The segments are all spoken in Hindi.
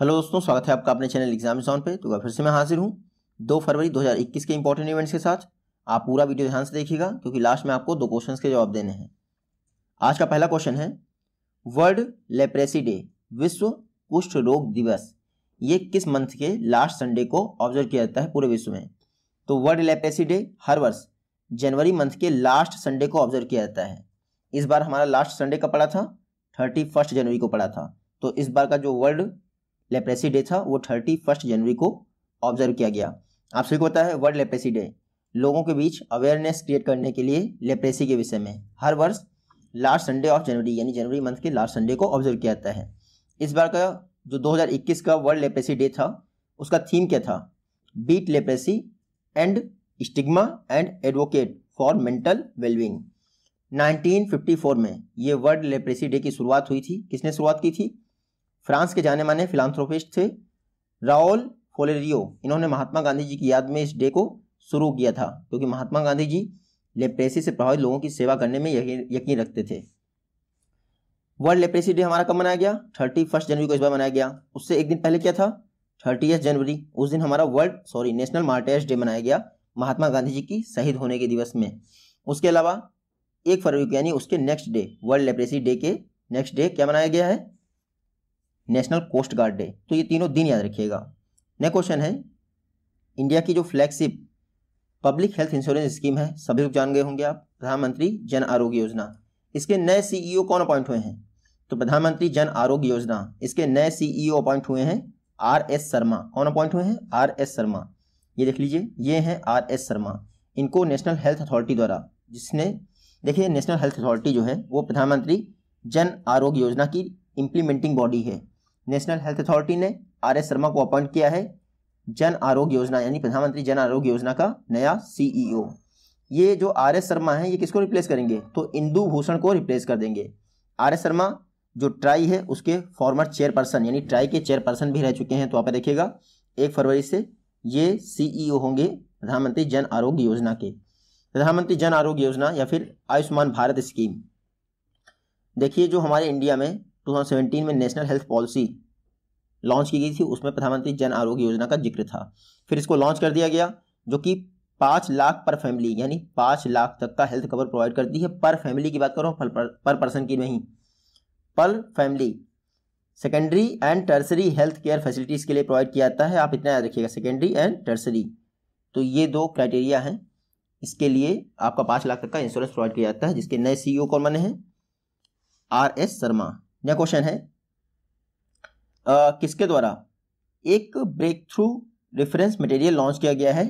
हेलो दोस्तों स्वागत है आपका अपने चैनल एग्जाम जॉन पे तो फिर से मैं हाजिर हूँ दो फरवरी 2021 के इंपॉर्टेंट इवेंट्स के साथ आप पूरा वीडियो ध्यान से देखिएगा क्योंकि लास्ट में आपको दो क्वेश्चंस के जवाब देने हैं आज का पहला क्वेश्चन है वर्ल्ड लेप्रेसी डे विश्व कुष्ठ रोग दिवस ये किस मंथ के लास्ट संडे को ऑब्जर्व किया जाता है पूरे विश्व में तो वर्ल्ड लेप्रेसी डे हर वर्ष जनवरी मंथ के लास्ट संडे को ऑब्जर्व किया जाता है इस बार हमारा लास्ट संडे का पड़ा था थर्टी फर्स्ट जनवरी को पड़ा था तो इस बार का जो वर्ल्ड लेप्रेसी डे था वो थर्टी फर्स्ट जनवरी को ऑब्जर्व किया गया आप सभी को पता है वर्ल्ड लेप्रेसी डे लोगों के बीच अवेयरनेस क्रिएट करने के लिए लेप्रेसी के विषय में हर वर्ष लास्ट संडे ऑफ जनवरी यानी जनवरी मंथ के लास्ट संडे को ऑब्जर्व किया जाता है इस बार का जो 2021 का वर्ल्ड लेप्रेसी डे था उसका थीम क्या था beat leprosy and stigma and advocate for mental wellbeing 1954 में ये वर्ल्ड लेप्रेसी डे की शुरुआत हुई थी किसने शुरुआत की थी फ्रांस के जाने माने फिलानथ्रोपिस्ट थे राउल फोलेरियो इन्होंने महात्मा गांधी जी की याद में इस डे को शुरू किया था क्योंकि महात्मा गांधी जी लेप्रेसी से प्रभावित लोगों की सेवा करने में यकीन रखते थे वर्ल्ड लेप्रेसी डे हमारा कब मनाया गया थर्टी फर्स्ट जनवरी को इस बार मनाया गया उससे एक दिन पहले क्या था थर्टी जनवरी उस दिन हमारा world sorry national martyrs day मनाया गया महात्मा गांधी जी की शहीद होने के दिवस में उसके अलावा एक फरवरी को यानी उसके next day world leprosy day के नेक्स्ट डे क्या मनाया गया है नेशनल कोस्ट गार्ड डे तो ये तीनों दिन याद रखिएगा नेक्स्ट क्वेश्चन है इंडिया की जो flagship public health insurance scheme है सभी लोग जान गए होंगे आप प्रधानमंत्री जन आरोग्य योजना इसके नए सीईओ e कौन अपॉइंट हुए हैं तो प्रधानमंत्री जन आरोग्य योजना इसके नए सीईओ अपॉइंट e हुए हैं आर एस शर्मा कौन अपॉइंट हुए हैं आर एस शर्मा ये देख लीजिए ये हैं आर एस शर्मा इनको नेशनल हेल्थ अथॉरिटी द्वारा जिसने देखिए नेशनल हेल्थ अथॉरिटी जो है वो प्रधानमंत्री जन आरोग्य योजना की इम्प्लीमेंटिंग बॉडी है नेशनल हेल्थ अथॉरिटी ने आर एस शर्मा को अपॉइंट किया है जन आरोग्य योजना यानी प्रधानमंत्री जन आरोग्य योजना का नया सीईओ e ये जो आर एस शर्मा है ये किसको रिप्लेस करेंगे तो इंदु भूषण को रिप्लेस कर देंगे आर एस शर्मा जो ट्राई है उसके फॉर्मर चेयरपर्सन यानी ट्राई के चेयरपर्सन भी रह चुके हैं तो आप देखिएगा एक फरवरी से ये सीईओ e होंगे प्रधानमंत्री जन आरोग्य योजना के प्रधानमंत्री जन आरोग्य योजना या फिर आयुष्मान भारत स्कीम देखिए जो हमारे इंडिया में 2017 में नेशनल हेल्थ पॉलिसी लॉन्च की गई थी उसमें प्रधानमंत्री जन आरोग्य योजना का जिक्र था फिर इसको लॉन्च कर दिया गया जो कि पाँच लाख पर फैमिली यानी पाँच लाख तक का हेल्थ कवर प्रोवाइड करती है पर फैमिली की बात करो पर पर्सन की नहीं पर family secondary and tertiary health care facilities के लिए प्रोवाइड किया जाता है आप इतना याद रखिएगा सेकेंडरी एंड टर्सरी तो ये दो क्राइटेरिया हैं इसके लिए आपका पाँच लाख तक का इंश्योरेंस प्रोवाइड किया जाता है जिसके नए सीईओ e कौन बने हैं आर एस शर्मा यह क्वेश्चन है आ, किसके द्वारा एक break through reference material launch किया गया है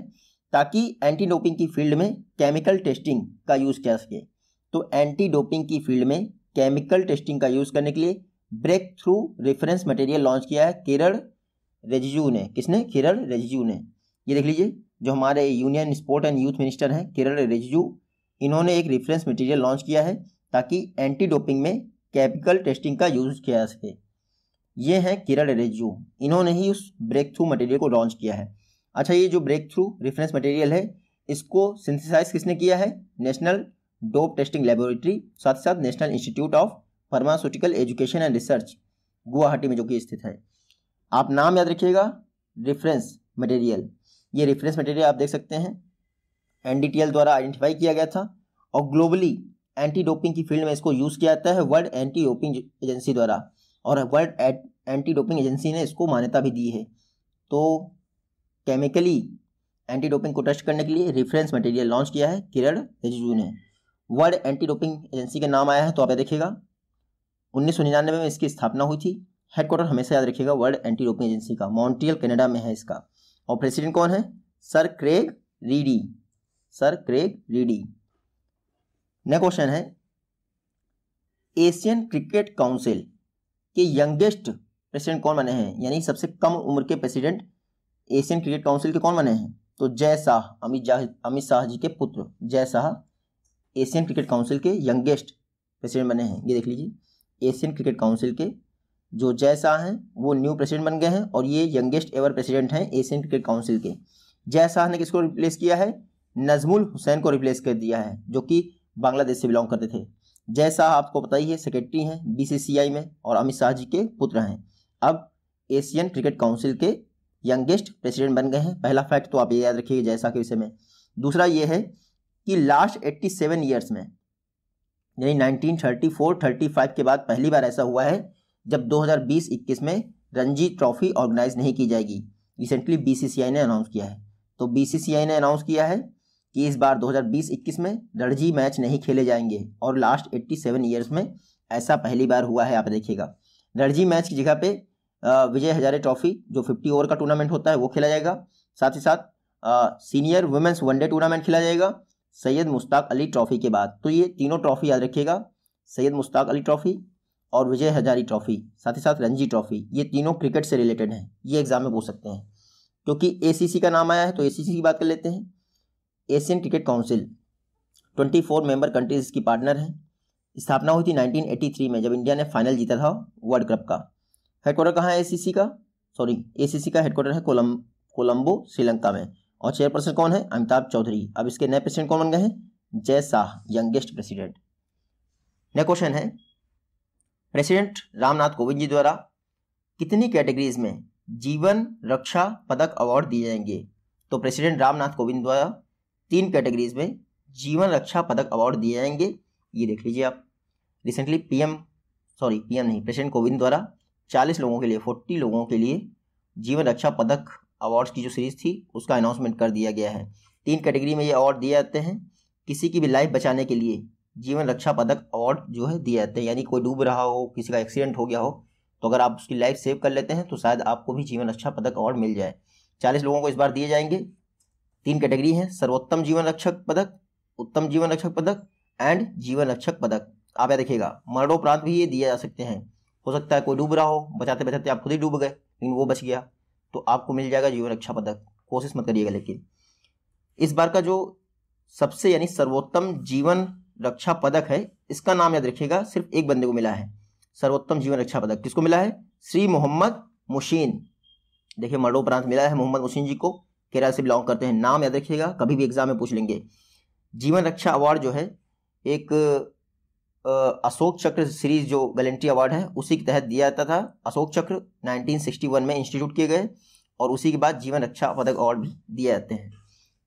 ताकि एंटी डोपिंग की फील्ड में केमिकल टेस्टिंग का यूज़ किया सके तो एंटी डोपिंग की फील्ड में केमिकल टेस्टिंग का यूज़ करने के लिए break through reference material launch किया है केरल रेजिजू ने किसने केरल रेजिजू ने ये देख लीजिए जो हमारे union sport and youth minister हैं केरल रेजिजू इन्होंने एक रेफरेंस मटेरियल लॉन्च किया है ताकि एंटी डोपिंग में केमिकल टेस्टिंग का यूज़ किया जा सके ये हैं किरण रेजू इन्होंने ही उस ब्रेक थ्रू मटेरियल को लॉन्च किया है अच्छा ये जो ब्रेक थ्रू रेफरेंस मटेरियल है इसको सिंथेसाइज किसने किया है नेशनल डोप टेस्टिंग लेबोरेटरी साथ साथ National Institute of Pharmaceutical Education and Research Guwahati में जो कि स्थित है आप नाम याद रखिएगा रेफरेंस मटेरियल ये रेफरेंस मटेरियल आप देख सकते हैं एनडीटीएल द्वारा आइडेंटिफाई किया गया था और ग्लोबली एंटी डोपिंग की फील्ड में इसको यूज़ किया जाता है वर्ल्ड एंटी डोपिंग एजेंसी द्वारा और वर्ल्ड एंटी डोपिंग एजेंसी ने इसको मान्यता भी दी है तो केमिकली एंटी डोपिंग को टेस्ट करने के लिए रेफरेंस मटेरियल लॉन्च किया है किरण रिजिजू ने वर्ल्ड एंटी डोपिंग एजेंसी का नाम आया है तो आप देखिएगा उन्नीस में इसकी स्थापना हुई थी हेडक्वार्टर हमेशा याद रखिएगा वर्ल्ड एंटी डोपिंग एजेंसी का मॉन्ट्रियल कनाडा में है इसका और प्रेसिडेंट कौन है sir Craig Reedie sir Craig Reedie next question है एशियन क्रिकेट काउंसिल के यंगेस्ट प्रेसिडेंट कौन बने हैं यानी सबसे कम उम्र के प्रेसिडेंट एशियन क्रिकेट काउंसिल के कौन बने हैं तो जय शाह अमित अमित शाह जी के पुत्र Jay Shah Asian Cricket Council के यंगेस्ट प्रेसिडेंट बने हैं ये देख लीजिए एशियन क्रिकेट काउंसिल के जो जय शाह हैं वो न्यू प्रेसिडेंट बन गए हैं और ये यंगेस्ट एवर प्रेसिडेंट हैं एशियन क्रिकेट काउंसिल के जय शाह ने किसको रिप्लेस किया है नजमुल हुसैन को रिप्लेस कर दिया है जो कि बांग्लादेश से बिलोंग करते थे जय शाह आपको पता ही है सेक्रेटरी हैं बीसीसीआई में और अमित शाह जी के पुत्र हैं अब एशियन क्रिकेट काउंसिल के यंगेस्ट प्रेसिडेंट बन गए हैं पहला फैक्ट तो आप ये याद रखिए जैसा के विषय में दूसरा ये है कि लास्ट एट्टी सेवन ईयर्स में यानी nineteen thirty four thirty five के बाद पहली बार ऐसा हुआ है जब दो हजार बीस इक्कीस में रणजी ट्रॉफी ऑर्गेनाइज नहीं की जाएगी रिसेंटली आई ने अनाउंस किया है तो आई ने अनाउंस किया है कि इस बार 2020-21 में रणजी मैच नहीं खेले जाएंगे और लास्ट 87 ईयर्स में ऐसा पहली बार हुआ है आप देखिएगा रणजी मैच की जगह पे विजय हजारे ट्रॉफी जो 50 ओवर का टूर्नामेंट होता है वो खेला जाएगा साथ ही साथ सीनियर वुमेन्स वनडे टूर्नामेंट खेला जाएगा सैयद मुश्ताक अली ट्रॉफी के बाद तो ये तीनों ट्रॉफी याद रखिएगा सैयद मुश्ताक अली ट्रॉफी और विजय हजारी ट्रॉफी साथ ही साथ रणजी ट्रॉफी ये तीनों क्रिकेट से रिलेटेड हैं ये एग्जाम में पूछ सकते हैं क्योंकि ए का नाम आया है तो ए की बात कर लेते हैं Asian Cricket Council 24 member countries इसकी पार्टनर हैं स्थापना हुई थी 1983 में जब इंडिया ने फाइनल जीता था वर्ल्ड कप का हेडक्वार्टर कहाँ है एसीसी का सॉरी एसीसी का हेडक्वार्टर है कोलम कोलंबो श्रीलंका में और चेयरपर्सन कौन है अमिताभ चौधरी अब इसके नए प्रेसिडेंट कौन बन गए हैं Jay Shah youngest president next question है प्रेसिडेंट रामनाथ कोविंद जी द्वारा कितनी कैटेगरीज में जीवन रक्षा पदक अवार्ड दिए जाएंगे तो प्रेसिडेंट रामनाथ कोविंद द्वारा तीन कैटेगरीज में जीवन रक्षा पदक अवार्ड दिए जाएंगे ये देख लीजिए आप रिसेंटली पीएम सॉरी पीएम नहीं प्रेसिडेंट कोविंद द्वारा चालीस लोगों के लिए फोर्टी लोगों के लिए जीवन रक्षा पदक अवार्ड्स की जो सीरीज थी उसका अनाउंसमेंट कर दिया गया है तीन कैटेगरी में ये अवार्ड दिए जाते हैं किसी की भी लाइफ बचाने के लिए जीवन रक्षा पदक अवार्ड जो है दिए जाते हैं यानी कोई डूब रहा हो किसी का एक्सीडेंट हो गया हो तो अगर आप उसकी लाइफ सेव कर लेते हैं तो शायद आपको भी जीवन रक्षा पदक अवार्ड मिल जाए चालीस लोगों को इस बार दिए जाएंगे तीन कैटेगरी हैं सर्वोत्तम जीवन रक्षक पदक उत्तम जीवन रक्षक पदक एंड जीवन रक्षक पदक आप याद देखिएगा मरणोपरांत भी ये दिए जा सकते हैं हो सकता है कोई डूब रहा हो बचाते बचाते आप खुद ही डूब गए लेकिन वो बच गया तो आपको मिल जाएगा जीवन रक्षा पदक कोशिश मत करिएगा लेकिन इस बार का जो सबसे यानी सर्वोत्तम जीवन रक्षा पदक है इसका नाम याद रखिएगा सिर्फ एक बंदे को मिला है सर्वोत्तम जीवन रक्षा पदक किसको मिला है श्री मोहम्मद मुशीन देखिए मरणोपरांत मिला है मोहम्मद मुशीन जी को केरल से बिलोंग करते हैं नाम याद रखिएगा कभी भी एग्जाम में पूछ लेंगे जीवन रक्षा अवार्ड जो है एक अशोक चक्र सीरीज जो गलेंट्री अवार्ड है उसी के तहत दिया जाता था अशोक चक्र 1961 में इंस्टीट्यूट किए गए और उसी के बाद जीवन रक्षा पदक अवार्ड भी दिए जाते हैं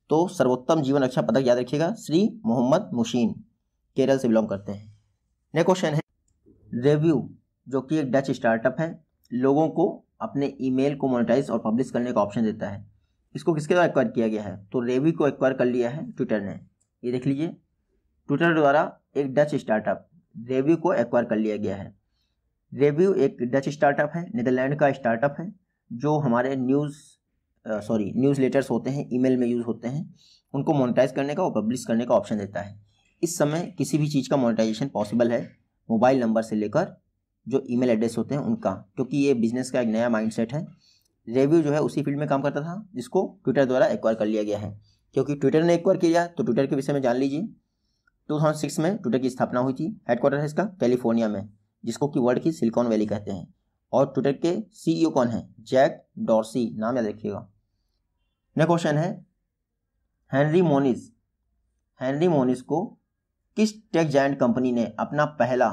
तो सर्वोत्तम जीवन रक्षा पदक याद रखिएगा श्री मोहम्मद मुशीन केरल से बिलोंग करते हैं नेक्स्ट क्वेश्चन है रेव्यू जो कि एक डच स्टार्टअप है लोगों को अपने ईमेल को मोनिटाइज और पब्लिश करने का ऑप्शन देता है इसको किसके द्वारा एक्वायर किया गया है तो रेवी को एक्वायर कर लिया है ट्विटर ने ये देख लीजिए ट्विटर द्वारा एक डच स्टार्टअप रेव्यू को एक्वायर कर लिया गया है रेव्यू एक डच स्टार्टअप है नीदरलैंड का स्टार्टअप है जो हमारे न्यूज़ सॉरी न्यूज़ लेटर्स होते हैं ईमेल में यूज़ होते हैं उनको मोनेटाइज करने का और पब्लिश करने का ऑप्शन देता है इस समय किसी भी चीज़ का मोनेटाइजेशन पॉसिबल है मोबाइल नंबर से लेकर जो ईमेल एड्रेस होते हैं उनका क्योंकि ये बिज़नेस का एक नया माइंडसेट है रेव्यू जो है उसी फील्ड में काम करता था जिसको ट्विटर द्वारा एक्वायर कर लिया गया है क्योंकि ट्विटर ने एक्वायर किया तो ट्विटर के विषय में जान लीजिए 2006 में ट्विटर की स्थापना हुई थी हेडक्वार्टर है इसका कैलिफोर्निया में जिसको कि वर्ल्ड की सिलिकॉन वैली कहते हैं और ट्विटर के सीईओ e कौन है जैक डॉर्सी नाम याद रखिएगा नेक्स्ट क्वेश्चन है हेनरी मोनिस हेनरी मोनिस को किस टेक जैंट कंपनी ने अपना पहला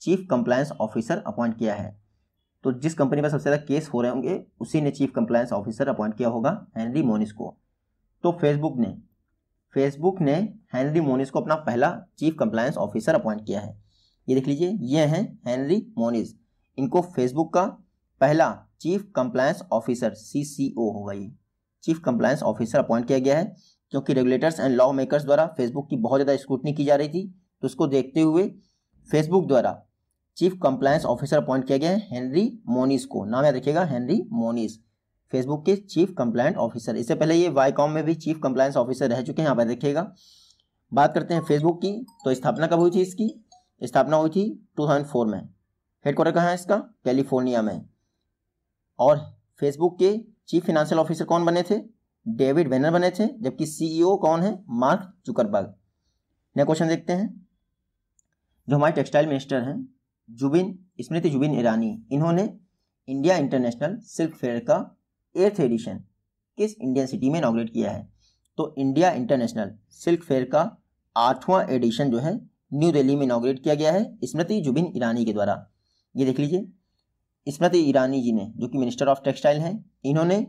चीफ कंप्लायंस ऑफिसर अपॉइंट किया है तो जिस कंपनी में सबसे ज़्यादा केस हो रहे होंगे उसी ने चीफ कंप्लायंस ऑफिसर अपॉइंट किया होगा हेनरी मोनिस को तो फेसबुक ने फेसबुक ने हेनरी मोनिस को अपना पहला चीफ कंप्लायंस ऑफिसर अपॉइंट किया है ये देख लीजिए ये हैं हेनरी मोनिस इनको फेसबुक का पहला chief compliance officer C C O होगा ये चीफ कंप्लायंस ऑफिसर अपॉइंट किया गया है क्योंकि रेगुलेटर्स एंड लॉ मेकर्स द्वारा फेसबुक की बहुत ज़्यादा स्क्रूटनी की जा रही थी तो उसको देखते हुए फेसबुक द्वारा चीफ कंप्लायंस ऑफिसर अपॉइंट किया गया है हेनरी मोनिस को नाम याद रखिएगा हेनरी मोनिस फेसबुक के चीफ कंप्लायंट ऑफिसर इससे पहले ये वाईकॉम में भी चीफ कंप्लायंस ऑफिसर रह चुके हैं यहाँ पर देखिएगा बात करते हैं फेसबुक की तो स्थापना कब हुई थी इसकी स्थापना हुई थी 2004 में हेडक्वार्टर कहाँ है इसका कैलिफोर्निया में और फेसबुक के चीफ फिनेंशियल ऑफिसर कौन बने थे डेविड वेनर बने थे जबकि सीईओ e कौन है मार्क चुकरबर्ग नेक्स्ट क्वेश्चन देखते हैं जो हमारे टेक्सटाइल मिनिस्टर हैं जुबिन स्मृति जुबिन ईरानी इन्होंने इंडिया इंटरनेशनल सिल्क फेयर का एर्थ एडिशन किस इंडियन सिटी में इनाग्रेट किया है तो इंडिया इंटरनेशनल सिल्क फेयर का आठवां एडिशन जो है न्यू दिल्ली में इनाग्रेट किया गया है स्मृति जुबिन ईरानी के द्वारा ये देख लीजिए स्मृति ईरानी जी ने जो कि मिनिस्टर ऑफ टेक्सटाइल हैं इन्होंने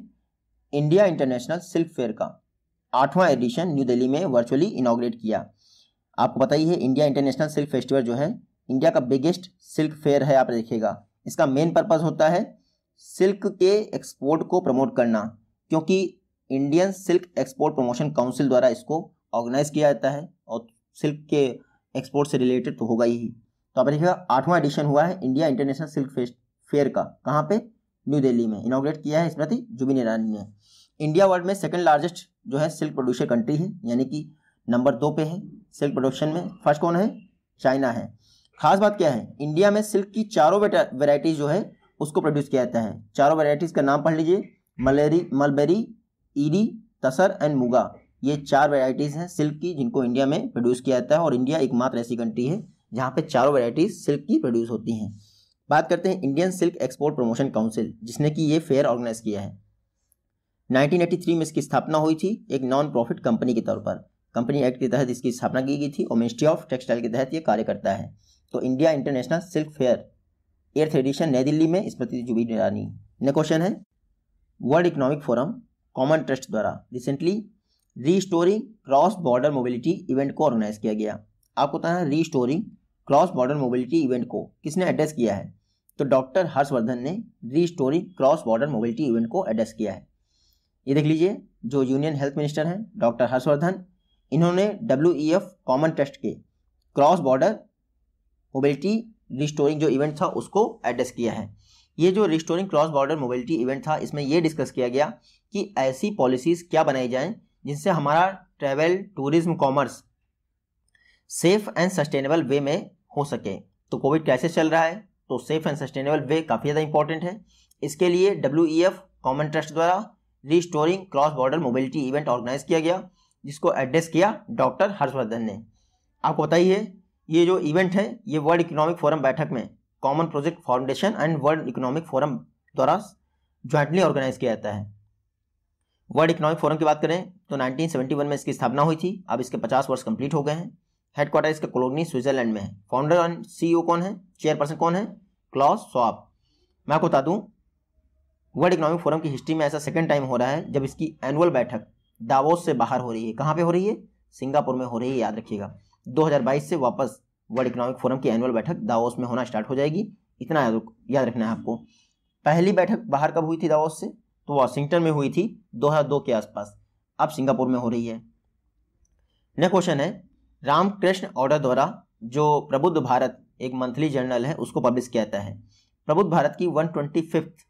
इंडिया इंटरनेशनल सिल्क फेयर का आठवां एडिशन न्यू दिल्ली में वर्चुअली इनाग्रेट किया आपको पता ही है इंडिया इंटरनेशनल सिल्क फेस्टिवल जो है इंडिया का बिगेस्ट सिल्क फेयर है आप देखिएगा इसका मेन पर्पज़ होता है सिल्क के एक्सपोर्ट को प्रमोट करना क्योंकि Indian Silk Export Promotion Council द्वारा इसको ऑर्गेनाइज किया जाता है और सिल्क के एक्सपोर्ट से रिलेटेड तो होगा ही तो आप देखिएगा आठवां एडिशन हुआ है India International Silk Fest Fair का कहाँ पे न्यू दिल्ली में इनाग्रेट किया है स्मृति जुबिन ईरानी ने इंडिया वर्ल्ड में सेकेंड लार्जेस्ट जो है सिल्क प्रोड्यूसर कंट्री है यानी कि नंबर दो पे है सिल्क प्रोडक्शन में फर्स्ट कौन है चाइना है खास बात क्या है इंडिया में सिल्क की चारों वेराइटीज जो है उसको प्रोड्यूस किया जाता है चारों वेराइटीज का नाम पढ़ लीजिए मलेरी मलबेरी ईडी तसर एंड मुगा ये चार वेराइटीज़ हैं सिल्क की जिनको इंडिया में प्रोड्यूस किया जाता है और इंडिया एकमात्र ऐसी कंट्री है जहाँ पे चारों वेराइटीज़ सिल्क की प्रोड्यूस होती हैं बात करते हैं Indian Silk Export Promotion Council जिसने कि ये फेयर ऑर्गेनाइज किया है 1983 में इसकी स्थापना हुई थी एक नॉन प्रॉफिट कंपनी के तौर पर कंपनी एक्ट के तहत इसकी स्थापना की गई थी और मिनिस्ट्री ऑफ टेक्सटाइल के तहत ये कार्य करता है तो India International Silk Fair eighth edition New Delhi में स्मृति जुबी ईरानी ने क्वेश्चन है World Economic Forum common trust द्वारा recently restoring cross border mobility event को ऑर्गेनाइज किया गया आपको पता है restoring cross border mobility event को किसने एड्रेस किया है तो डॉक्टर हर्षवर्धन ने restoring cross border mobility event को एड्रेस किया है ये देख लीजिए जो यूनियन हेल्थ मिनिस्टर हैं डॉक्टर हर्षवर्धन इन्होंने W E F common trust के क्रॉस बॉर्डर मोबिलिटी रिस्टोरिंग जो इवेंट था उसको एड्रेस किया है ये जो restoring cross border mobility event था इसमें यह डिस्कस किया गया कि ऐसी पॉलिसीज़ क्या बनाई जाएं जिनसे हमारा travel tourism commerce safe and sustainable way में हो सके तो कोविड कैसे चल रहा है तो सेफ एंड सस्टेनेबल वे काफ़ी ज़्यादा इंपॉर्टेंट है इसके लिए डब्ल्यू कॉमन ट्रस्ट द्वारा restoring cross border mobility event organise किया गया जिसको एड्रेस किया डॉक्टर हर्षवर्धन ने आपको बताइए ये जो इवेंट है ये वर्ल्ड इकोनॉमिक फोरम बैठक में common project foundation and World Economic Forum द्वारा ज्वाइंटली ऑर्गेनाइज किया जाता है वर्ल्ड इकोनॉमिक फोरम की बात करें तो 1971 में इसकी स्थापना हुई थी अब इसके 50 वर्ष कंप्लीट हो गए हैं हेडक्वार्टर इसका कॉलोनी स्विट्जरलैंड में है फाउंडर एंड सी कौन है चेयरपर्सन कौन है क्लॉस सॉप मैं आपको बता दूँ वर्ल्ड इकोनॉमिक फोरम की हिस्ट्री में ऐसा सेकेंड टाइम हो रहा है जब इसकी एनुअल बैठक दावोस से बाहर हो रही है कहाँ पर हो रही है सिंगापुर में हो रही है याद रखिएगा 2022 से वापस वर्ल्ड इकोनॉमिक फोरम की एनुअल बैठक दावोस में होना स्टार्ट हो जाएगी इतना याद याद रखना है आपको पहली बैठक बाहर कब हुई थी दावोस से तो वाशिंगटन में हुई थी 2002 के आसपास अब सिंगापुर में हो रही है नेक्स्ट क्वेश्चन है रामकृष्ण ऑर्डर द्वारा जो प्रबुद्ध भारत एक मंथली जर्नल है उसको पब्लिश किया जाता है प्रबुद्ध भारत की one twenty fifth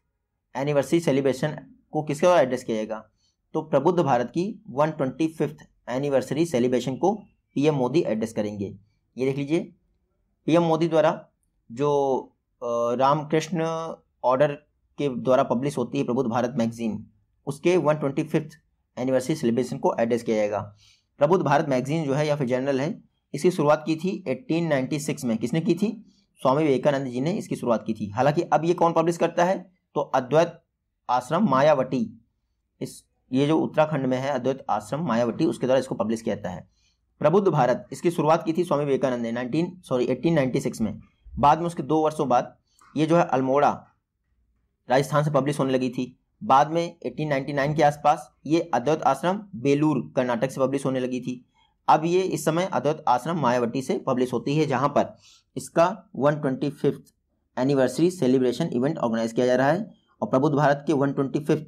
anniversary celebration को किसके द्वारा एड्रेस किया जाएगा तो प्रबुद्ध भारत की one twenty fifth anniversary celebration को पीएम मोदी एड्रेस करेंगे ये देख लीजिए पीएम मोदी द्वारा जो रामकृष्ण ऑर्डर के द्वारा पब्लिश होती है प्रबुद्ध भारत मैगजीन उसके one twenty fifth anniversary celebration को एड्रेस किया जाएगा प्रबुद्ध भारत मैगजीन जो है या फिर जनरल है इसकी शुरुआत की थी 1896 में किसने की थी स्वामी विवेकानंद जी ने इसकी शुरुआत की थी हालांकि अब ये कौन पब्लिश करता है तो अद्वैत आश्रम मायावटी इस ये जो उत्तराखंड में है अद्वैत आश्रम मायावटी उसके द्वारा इसको पब्लिश किया जाता है प्रबुद्ध भारत इसकी शुरुआत की थी स्वामी विवेकानंद ने nineteen sorry eighteen ninety six में बाद में उसके दो वर्षों बाद ये जो है अल्मोड़ा राजस्थान से पब्लिश होने लगी थी बाद में 1899 के आसपास ये अद्वैत आश्रम बेलूर कर्नाटक से पब्लिश होने लगी थी अब ये इस समय अद्वैत आश्रम मायावती से पब्लिश होती है जहाँ पर इसका one twenty fifth anniversary celebration event organise किया जा रहा है और प्रबुद्ध भारत के one twenty fifth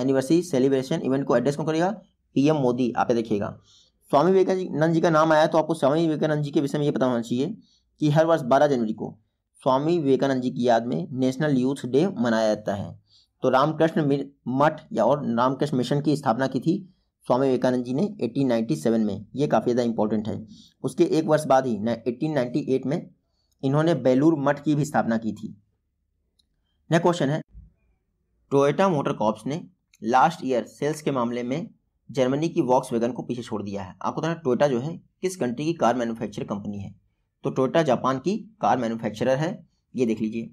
anniversary celebration event को एड्रेस कौन करेगा पीएम मोदी आप देखिएगा स्वामी विवेकानंद जी का नाम आया तो आपको स्वामी विवेकानंद जी के विषय में ये पता होना चाहिए कि हर वर्ष बारह जनवरी को स्वामी विवेकानंद जी की याद में नेशनल यूथ डे मनाया जाता है तो रामकृष्ण मठ या और रामकृष्ण मिशन की स्थापना की थी स्वामी विवेकानंद जी ने 1897 में ये काफ़ी ज़्यादा इंपॉर्टेंट है उसके एक वर्ष बाद ही 1898 में इन्होंने बेलूर मठ की भी स्थापना की थी नेक्स्ट क्वेश्चन है टोयोटा मोटर कॉप्स ने लास्ट ईयर सेल्स के मामले में जर्मनी की वॉक्स वैगन को पीछे छोड़ दिया है आपको बताना टोयोटा जो है किस कंट्री की कार मैन्युफैक्चर कंपनी है तो टोयोटा जापान की कार मैन्युफैक्चरर है ये देख लीजिए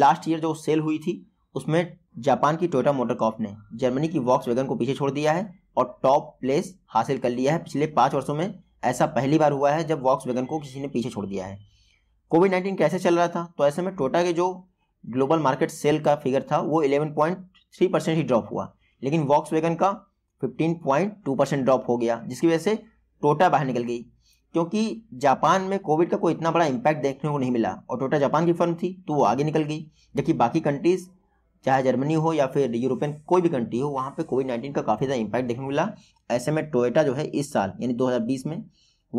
लास्ट ईयर जो सेल हुई थी उसमें जापान की टोयोटा मोटरकॉप ने जर्मनी की वॉक्स वैगन को पीछे छोड़ दिया है और टॉप प्लेस हासिल कर लिया है पिछले पाँच वर्षों में ऐसा पहली बार हुआ है जब वॉक्स वैगन को किसी ने पीछे छोड़ दिया है कोविड नाइन्टीन कैसे चल रहा था तो ऐसे में टोटा के जो ग्लोबल मार्केट सेल का फिगर था वो इलेवन पॉइंट थ्री परसेंट ही ड्रॉप हुआ लेकिन वॉक्स वैगन का 15.2 परसेंट ड्रॉप हो गया जिसकी वजह से टोटा बाहर निकल गई क्योंकि जापान में कोविड का कोई इतना बड़ा इम्पैक्ट देखने को नहीं मिला और टोटा जापान की फर्म थी तो वो आगे निकल गई जबकि बाकी कंट्रीज़ चाहे जर्मनी हो या फिर यूरोपियन कोई भी कंट्री हो वहाँ पे कोविड नाइन्टीन का काफ़ी ज़्यादा इम्पैक्ट देखने को मिला ऐसे में टोयोटा जो है इस साल यानी 2020 में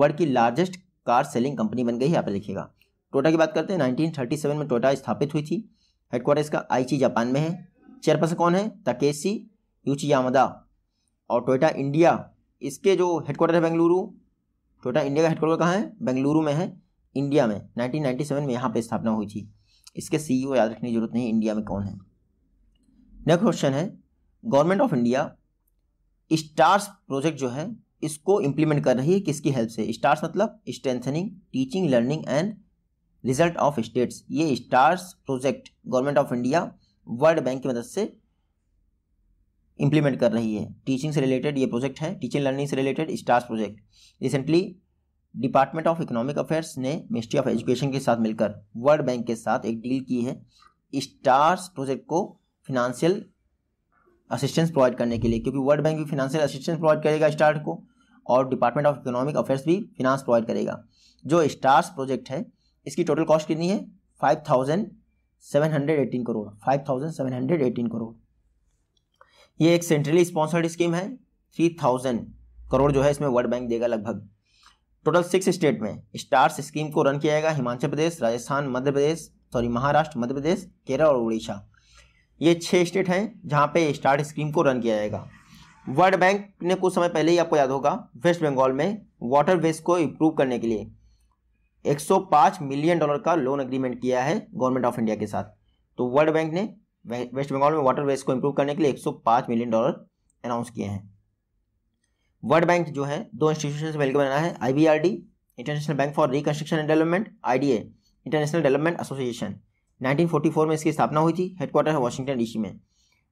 वर्ल्ड की लार्जेस्ट कार सेलिंग कंपनी बन गई है यहाँ पर देखिएगा टोटा की बात करते हैं 1937 में टोटा स्थापित हुई थी हेडक्वार्टर इसका आईची जापान में है चेयरपर्सन कौन है तकेसी यूची यामदा और टोयोटा इंडिया इसके जो हेडक्वार्टर है बेंगलुरु टोयोटा इंडिया का हेडक्वार्टर कहाँ है बेंगलुरु में है इंडिया में 1997 में यहाँ पर स्थापना हुई थी इसके सीईओ e याद रखने की जरूरत नहीं इंडिया में कौन है नेक्स्ट क्वेश्चन है government of India STARS project जो है इसको इम्प्लीमेंट कर रही है किसकी हेल्प से स्टार्स मतलब strengthening teaching learning and result of states ये STARS project government of India World Bank की मदद से इंप्लीमेंट कर रही है टीचिंग से रिलेटेड ये प्रोजेक्ट है टीचिंग लर्निंग से related STARS project recently department of economic affairs ने मिनिस्ट्री ऑफ एजुकेशन के साथ मिलकर वर्ल्ड बैंक के साथ एक डील की है स्टार्स प्रोजेक्ट को फिनेंशियल असिस्टेंस प्रोवाइड करने के लिए क्योंकि वर्ल्ड बैंक भी फिनेंशियल असिस्टेंस प्रोवाइड करेगा स्टार्ट को और डिपार्टमेंट ऑफ इकोनॉमिक अफेयर्स भी फिनांस प्रोवाइड करेगा जो स्टार्स प्रोजेक्ट है इसकी टोटल कॉस्ट कितनी है five thousand seven hundred eighteen crore five thousand seven hundred eighteen crore ये एक सेंट्रली स्पॉन्सर्ड स्कीम है थ्री थाउजेंड करोड़ जो है इसमें वर्ल्ड बैंक देगा लगभग टोटल सिक्स स्टेट में स्टार्स स्कीम को रन किया जाएगा हिमाचल प्रदेश राजस्थान मध्य प्रदेश सॉरी महाराष्ट्र मध्य प्रदेश केरल और उड़ीसा ये छः स्टेट हैं जहाँ पे स्टार्ट स्कीम को रन किया जाएगा वर्ल्ड बैंक ने कुछ समय पहले ही आपको याद होगा वेस्ट बंगाल में वाटर वेस्ट को इम्प्रूव करने के लिए 105 मिलियन डॉलर का लोन एग्रीमेंट किया है गवर्नमेंट ऑफ इंडिया के साथ तो वर्ल्ड बैंक ने वेस्ट बंगाल में वाटर वेस्ट को इम्प्रूव करने के लिए 105 मिलियन डॉलर अनाउंस किए हैं वर्ल्ड बैंक जो है दो इंस्टीट्यूशन मिलकर बनाया है IBRD International Bank for Reconstruction and Development IDA International Development Association 1944 में इसकी स्थापना हुई थी हेडक्वार्टर है वाशिंगटन डीसी में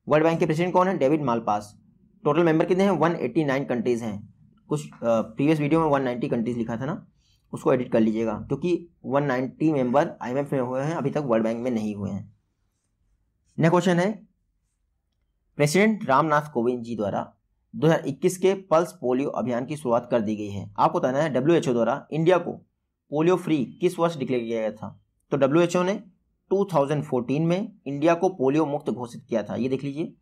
वर्ल्ड बैंक के प्रेसिडेंट कौन है डेविड मालपास टोटल मेंबर कितने हैं 189 कंट्रीज हैं कुछ प्रीवियस वीडियो में 190 कंट्रीज लिखा था ना उसको एडिट कर लीजिएगा क्योंकि 190 मेंबर आईएमएफ में हुए हैं अभी तक वर्ल्ड बैंक में नहीं हुए हैं नेक्स्ट क्वेश्चन है प्रेसिडेंट रामनाथ कोविंद जी द्वारा 2021 के पल्स पोलियो अभियान की शुरुआत कर दी गई है आपको बताना है डब्ल्यू द्वारा इंडिया को पोलियो फ्री किस वर्ष डिक्लेयर किया गया था तो डब्ल्यू ने 2014 में इंडिया को पोलियो मुक्त घोषित किया था ये देख लीजिए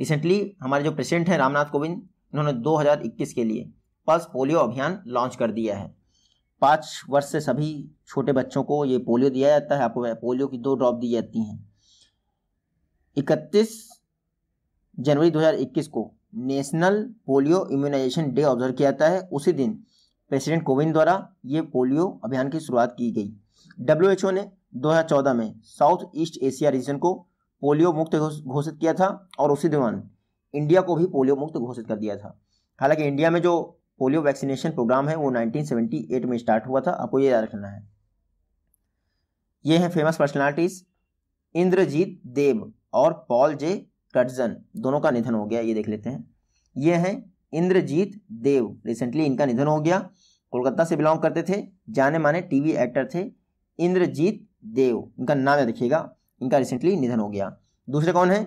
रिसेंटली हमारे जो प्रेसिडेंट हैं रामनाथ कोविंद इन्होंने 2021 के लिए पल्स पोलियो अभियान लॉन्च कर दिया है पाँच वर्ष से सभी छोटे बच्चों को ये पोलियो दिया जाता है आपको पोलियो की दो ड्रॉप दी जाती हैं इकतीस जनवरी 2021 को National Polio Immunisation Day observe किया जाता है उसी दिन प्रेसिडेंट कोविंद द्वारा ये पोलियो अभियान की शुरुआत की गई डब्ल्यू ने 2014 में साउथ ईस्ट एशिया रीजन को पोलियो मुक्त घोषित किया था और उसी दौरान इंडिया को भी पोलियो मुक्त घोषित कर दिया था हालांकि इंडिया में जो पोलियो वैक्सीनेशन प्रोग्राम है वो 1978 में स्टार्ट हुआ था आपको ये याद रखना है ये हैं फेमस पर्सनालिटीज इंद्रजीत देव और पॉल जे कटजन दोनों का निधन हो गया ये देख लेते हैं ये हैं इंद्रजीत देव रिसेंटली इनका निधन हो गया कोलकाता से बिलोंग करते थे जाने माने टीवी एक्टर थे इंद्रजीत देव इनका नाम याद रखिएगा इनका रिसेंटली निधन हो गया दूसरे कौन है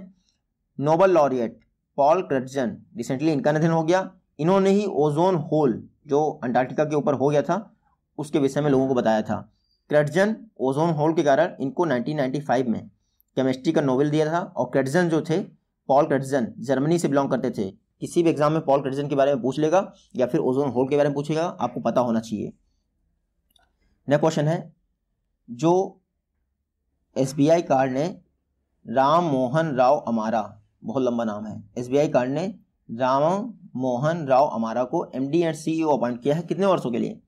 Nobel laureate Paul Crutzen recently इनका निधन हो गया इन्होंने ही ओजोन होल जो अंटार्कटिका के ऊपर हो गया था उसके विषय में लोगों को बताया था क्रटजन ओजोन होल के कारण इनको 1995 में केमिस्ट्री का नोवेल दिया था और क्रेडजन जो थे पॉल क्रेडजन जर्मनी से बिलोंग करते थे किसी भी एग्जाम में पॉल क्रेडजन के बारे में पूछ लेगा या फिर ओजोन होल के बारे में पूछेगा आपको पता होना चाहिए नेक्स्ट क्वेश्चन है जो एस कार्ड ने राम मोहन राव अमारा बहुत लंबा नाम है एस कार्ड ने राम मोहन राव अमारा को M D and C appoint किया है कितने वर्षों के लिए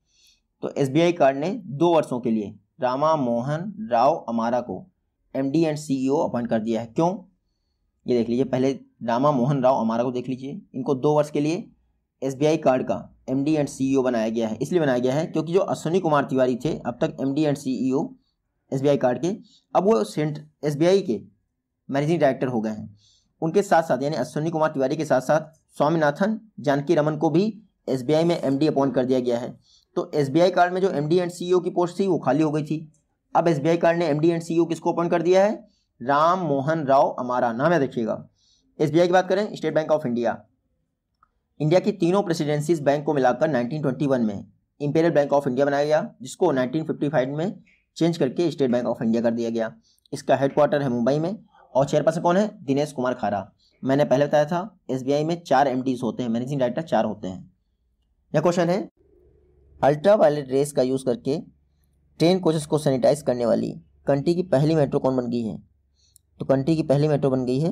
तो एस कार्ड ने दो वर्षों के लिए रामा मोहन राव अमारा को M D and C appoint कर दिया है क्यों ये देख लीजिए पहले रामा मोहन राव अमारा को देख लीजिए इनको दो वर्ष के लिए एस बी आई कार्ड का एम डी एंड सी बनाया गया है इसलिए बनाया गया है क्योंकि जो अश्विनी कुमार तिवारी थे अब तक M D and C E card के अब वो सेंट एस के मैनेजिंग डायरेक्टर हो गए हैं उनके साथ साथ यानी अश्विनी कुमार तिवारी के साथ साथ स्वामीनाथन जानकी रमन को भी एस बी आई में एम अपॉइंट कर दिया गया है तो एस बी आई कार्ड में जो एम डी एंड सी की पोस्ट थी वो खाली हो गई थी अब एस कार्ड ने एम डी एंड सी किसको ओपन कर दिया है राम मोहन राव अमारा नाम है देखिएगा एस की बात करें state bank of India India की तीनों प्रेसिडेंसीज बैंक को मिलाकर 1921 में इंपेरियल बैंक ऑफ इंडिया बनाया गया जिसको 1955 में चेंज करके स्टेट बैंक ऑफ इंडिया कर दिया गया इसका हेडक्वार्टर है मुंबई में और चेयरपर्सन कौन है दिनेश कुमार खारा मैंने पहले बताया था एस में चार एम होते हैं मैनेजिंग डायरेक्टर चार होते हैं यह क्वेश्चन है अल्ट्रा वायलेट रेस का यूज़ करके ट्रेन कोचेस को सैनिटाइज करने वाली कंट्री की पहली मेट्रो कौन बन गई है तो कंट्री की पहली मेट्रो बन गई है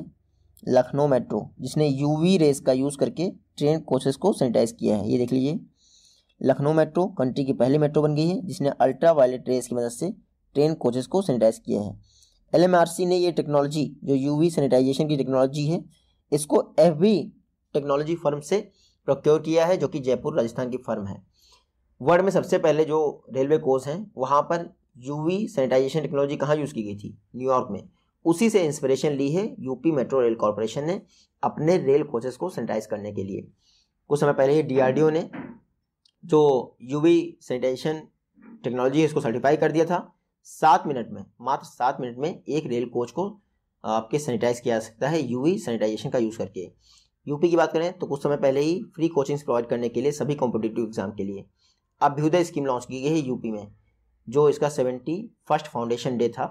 लखनऊ मेट्रो जिसने वी रेस का यूज़ करके ट्रेन कोचेस को सैनिटाइज किया है ये देख लीजिए लखनऊ मेट्रो कंट्री की पहली मेट्रो बन गई है जिसने अल्ट्रा वायलेट रेस की मदद से ट्रेन कोचेस को सैनिटाइज किया है सी ने ये टेक्नोलॉजी जो वी सैनिटाइजेशन की टेक्नोलॉजी है इसको एफ टेक्नोलॉजी फर्म से प्रोक्योर किया है जो कि जयपुर राजस्थान की फर्म है वर्ल्ड में सबसे पहले जो रेलवे कोच हैं वहाँ पर यूवी सैनिटाइजेशन टेक्नोलॉजी कहाँ यूज़ की गई थी न्यूयॉर्क में उसी से इंस्पिरेशन ली है यूपी मेट्रो रेल कॉरपोरेशन ने अपने रेल कोचेस को सैनिटाइज करने के लिए कुछ समय पहले ही डीआरडीओ ने जो यूवी सैनिटाइजेशन टेक्नोलॉजी है इसको सर्टिफाई कर दिया था सात मिनट में मात्र सात मिनट में एक रेल कोच को आपके सैनिटाइज किया जा सकता है यूवी सैनिटाइजेशन का यूज़ करके यूपी की बात करें तो कुछ समय पहले ही फ्री कोचिंग्स प्रोवाइड करने के लिए सभी कॉम्पिटेटिव एग्जाम के लिए अभ्युदय स्कीम लॉन्च की गई है यूपी में जो इसका सेवेंटी फर्स्ट फाउंडेशन डे था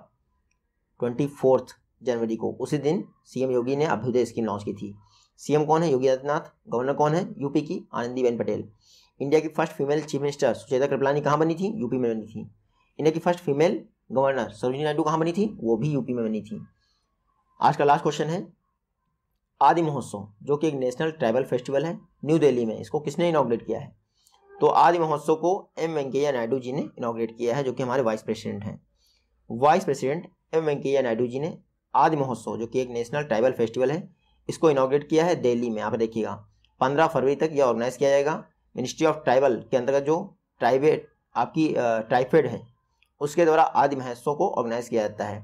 ट्वेंटी फोर्थ जनवरी को उसी दिन सीएम योगी ने अभ्युदय स्कीम लॉन्च की थी सीएम कौन है योगी आदित्यनाथ गवर्नर कौन है यूपी की आनंदीबेन पटेल इंडिया की first female chief minister Sucheta Kripalani कहाँ बनी थी यूपी में बनी थी इंडिया की first female governor Sarojini Naidu कहाँ बनी थी वो भी यूपी में बनी थी आज का लास्ट क्वेश्चन है आदि महोत्सव जो कि एक नेशनल ट्राइबल फेस्टिवल है न्यू दिल्ली में इसको किसने इनाग्रेट किया है तो आदि महोत्सव को एम वेंकैया नायडू जी ने इनाग्रेट किया है जो कि हमारे वाइस प्रेसिडेंट हैं vice president M Venkaiah Naidu ji ने आदि महोत्सव जो कि एक नेशनल ट्राइबल फेस्टिवल है इसको इनाग्रेट किया है दिल्ली में आप देखिएगा पंद्रह फरवरी तक यह ऑर्गेनाइज किया जाएगा मिनिस्ट्री ऑफ ट्राइबल के अंतर्गत जो ट्राइबेड आपकी ट्राइफेड है उसके द्वारा आदि महोत्सव को ऑर्गेनाइज किया जाता है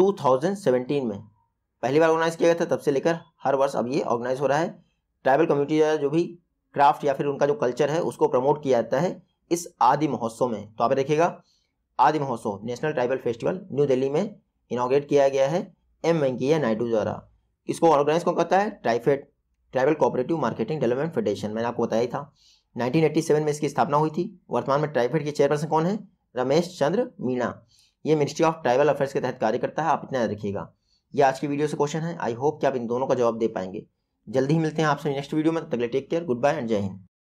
2017 में पहली बार ऑर्गेनाइज किया गया था तब से लेकर हर वर्ष अब ये ऑर्गेनाइज हो रहा है ट्राइबल कम्युनिटी जो भी क्राफ्ट या फिर उनका जो कल्चर है उसको प्रमोट किया जाता है इस आदि महोत्सव में तो आप देखिएगा Aadi Mahotsav national tribal festival new Delhi में इनोग्रेट किया गया है एम वेंकैया नायडू द्वारा इसको ऑर्गेनाइज कौन करता है TRIFED tribal cooperative marketing development federation मैंने आपको बताया था 1987 में इसकी स्थापना हुई थी वर्तमान में ट्राइफेड के चेयरपर्सन कौन है रमेश चंद्र मीणा ये मिनिस्ट्री ऑफ ट्राइबल अफेयर्स के तहत कार्य करता है आप इतना याद रखिएगा ये आज की वीडियो से क्वेश्चन है आई होप कि आप इन दोनों का जवाब दे पाएंगे जल्दी ही मिलते हैं आपसे नेक्स्ट वीडियो में तब तक take care good bye and Jai Hind